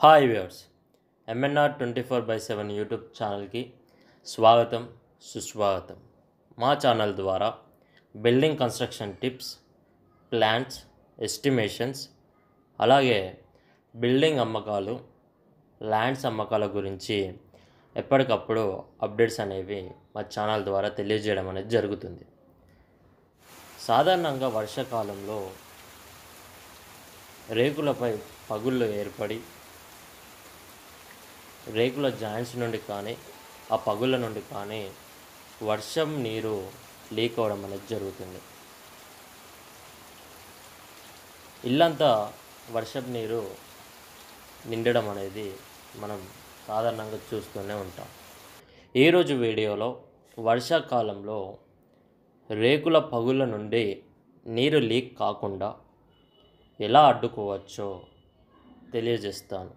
hi viewers MNR twenty four by seven YouTube ఛానల్కి స్వాగతం సుస్వాగతం మా ఛానల్ ద్వారా building construction tips plans estimations అలాగే బిల్డింగ్ అమ్మకాలు ల్యాండ్స్ అమ్మకాల గురించి ఎప్పటికప్పుడు అప్డేట్స్ అనేవి మా ఛానల్ ద్వారా తెలియజేయడం అనేది జరుగుతుంది సాధారణంగా వర్షాకాలంలో రేకులపై పగుళ్ళు ఏర్పడి రేకుల జాయింట్స్ నుండి కానీ ఆ పగుళ్ళ నుండి కానీ వర్షం నీరు లీక్ అవడం అనేది జరుగుతుంది ఇల్లంతా వర్షం నీరు నిండడం అనేది మనం సాధారణంగా చూస్తూనే ఉంటాం ఈరోజు వీడియోలో వర్షాకాలంలో రేకుల పగుల నుండి నీరు లీక్ కాకుండా ఎలా అడ్డుకోవచ్చో తెలియజేస్తాను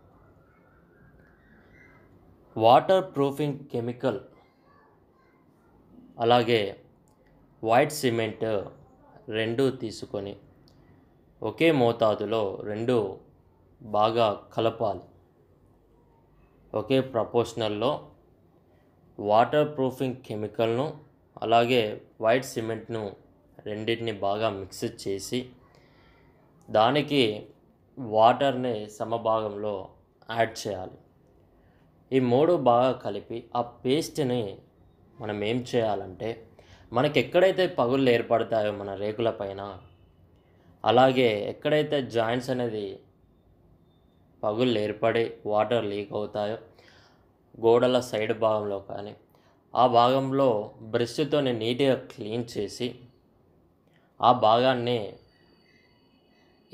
వాటర్ ప్రూఫింగ్ కెమికల్ అలాగే వైట్ సిమెంట్ రెండు తీసుకొని ఒకే మోతాదులో రెండు బాగా కలపాలి ఒకే ప్రపోర్షనల్లో వాటర్ ప్రూఫింగ్ కెమికల్ను అలాగే వైట్ సిమెంట్ను రెండింటిని బాగా మిక్స్ చేసి దానికి వాటర్ని సమభాగంలో యాడ్ చేయాలి ఈ మూడు బాగా కలిపి ఆ పేస్ట్ని మనం ఏం చేయాలంటే మనకి ఎక్కడైతే పగుళ్ళు ఏర్పడతాయో మన రేకుల పైన అలాగే ఎక్కడైతే జాయింట్స్ అనేది పగుళ్ళు ఏర్పడి వాటర్ లీక్ అవుతాయో గోడల సైడ్ భాగంలో కానీ ఆ భాగంలో బ్రష్తో నీట్గా క్లీన్ చేసి ఆ భాగాన్ని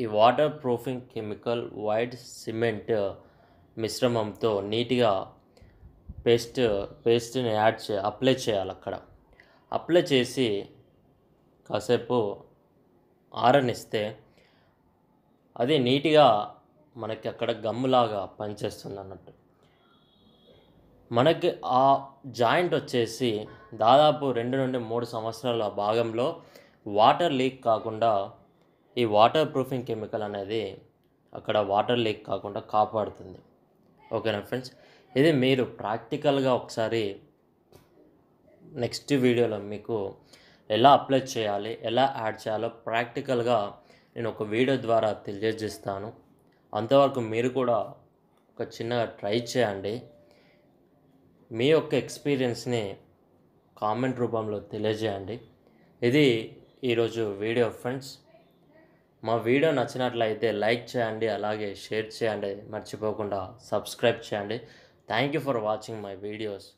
ఈ waterproofing chemical white cement మిశ్రమంతో నీట్గా పేస్ట్ పేస్ట్ని యాడ్ చే అప్లై చేయాలి అక్కడ అప్లై చేసి కాసేపు ఆరనిస్తే అది నీట్గా మనకి అక్కడ గమ్ములాగా పనిచేస్తుంది అన్నట్టు మనకి ఆ జాయింట్ వచ్చేసి దాదాపు రెండు నుండి మూడు సంవత్సరాల భాగంలో వాటర్ లీక్ కాకుండా ఈ వాటర్ ప్రూఫింగ్ కెమికల్ అనేది అక్కడ వాటర్ లీక్ కాకుండా కాపాడుతుంది ఓకేనా ఫ్రెండ్స్ ఇది మీరు ప్రాక్టికల్గా ఒకసారి నెక్స్ట్ వీడియోలో మీకు ఎలా అప్లై చేయాలి ఎలా యాడ్ చేయాలో ప్రాక్టికల్గా నేను ఒక వీడియో ద్వారా తెలియజేస్తాను అంతవరకు మీరు కూడా ఒక చిన్నగా ట్రై చేయండి మీ యొక్క ఎక్స్పీరియన్స్ని కామెంట్ రూపంలో తెలియజేయండి ఇది ఈరోజు వీడియో ఫ్రెండ్స్ మా వీడియో నచ్చినట్లయితే లైక్ చేయండి అలాగే షేర్ చేయండి మర్చిపోకుండా సబ్స్క్రైబ్ చేయండి thank you for watching my videos